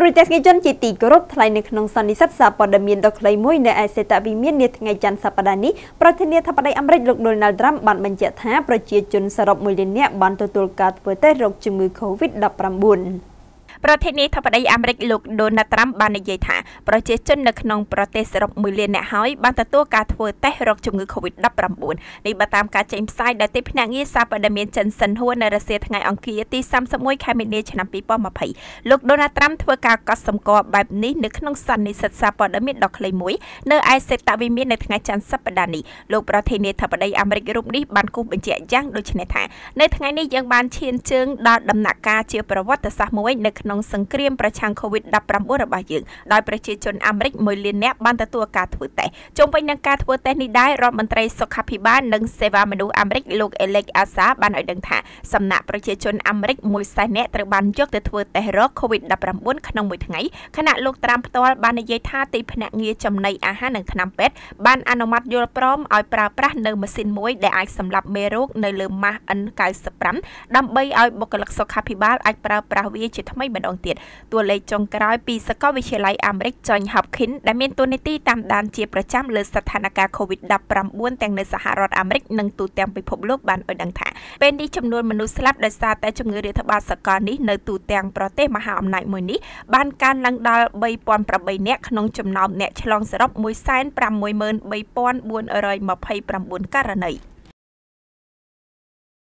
គ្រូទេសនិកជនជាទីគោរពថ្លែងនៅក្នុងសន្និសីទសារព័ត៌មានដ៏ខ្លីមួយនៅឯសេតវិមាននាថ្ងៃច័ន្ទសប្តាហ៍នេះប្រធានាធិបតីអាមេរិកលោក Donald Trump បានបញ្ជាក់ថាប្រជាជនសរុប1លាននាក់បានទទួលការធ្វើតេស្តរោគជំងឺ Covid-19 ប្រធានាធិបតីអាមេរិកលោកដូណាល់ត្រាំបាននិយាយថាប្រជាជននៅក្នុងប្រទេសសរុប1លានអ្នកហើយបានទទួលការធ្វើតេស្តរកជំងឺ Covid-19 នេះបើតាមការចេញផ្សាយដោយទីភ្នាក់ងារសារព័ត៌មានចិនសិនហួរនៅរសៀលថ្ងៃអង្គារទី31ខែមីនាឆ្នាំ2020លោកដូណាល់ត្រាំធ្វើការកត់សម្គាល់បែបនេះនៅក្នុងសន្និសីទសារព័ត៌មានដ៏ខ្លីមួយនៅឯសេតវិមាននៅថ្ងៃច័ន្ទសប្តាហ៍នេះលោកប្រធានាធិបតីអាមេរិករូបនេះបានគូសបញ្ជាក់យ៉ាងដូចនេះថានៅថ្ងៃនេះយើងបានឈានជើងដល់ដំណាក់កាលជាប្រវត្តិសាស្ត្រមួយនៅក្នុងក្នុងសង្គ្រាមប្រឆាំង COVID-19 របស់យើងដោយប្រជាជនអាមេរិក1លាននាក់បានទទួលការធ្វើតេស្តជុំវិញនឹងការធ្វើតេស្តនេះដែររដ្ឋមន្ត្រីសុខាភិបាលនិងសេវាមនុស្សអាមេរិកលោក Alex Asa បានឲ្យដឹងថាសំណាក់ប្រជាជនអាមេរិកមួយសែននាក់ត្រូវបានយកទៅធ្វើតេស្តរក COVID-19 ក្នុងមួយថ្ងៃខណៈលោកត្រាំផ្ទាល់បាននិយាយថាទីភ្នាក់ងារចំណីអាហារនិងថ្នាំពេទ្យបានអនុម័តយល់ព្រមឲ្យប្រើប្រាស់នៅម៉ាស៊ីនមួយដែលអាចសម្លាប់មេរោគនៅលើម៉ាស់ N95 ដើម្បីឲ្យបុគ្គលិកសុខាភិបាលអាចប្រើប្រាស់វាជាថ្មីម្ដងទៀតតួលេខចុងក្រោយពីសាកលវិទ្យាល័យអាមេរិក John Hopkins ដែលមានតួនាទីតាមដានជាប្រចាំលើស្ថានភាព COVID-19 ទាំងនៅសហរដ្ឋអាមេរិកនិងទូទាំងពិភពលោកបានឲ្យដឹងថាពេលនេះចំនួនមនុស្សស្លាប់ដោយសារតែជំងឺរាតត្បាតសកលនេះនៅទូទាំងប្រទេសមហាអំណាចមួយនេះបានកើនឡើងដល់3008នាក់ក្នុងចំណោមអ្នកឆ្លងសរុប1,563,429ករណី។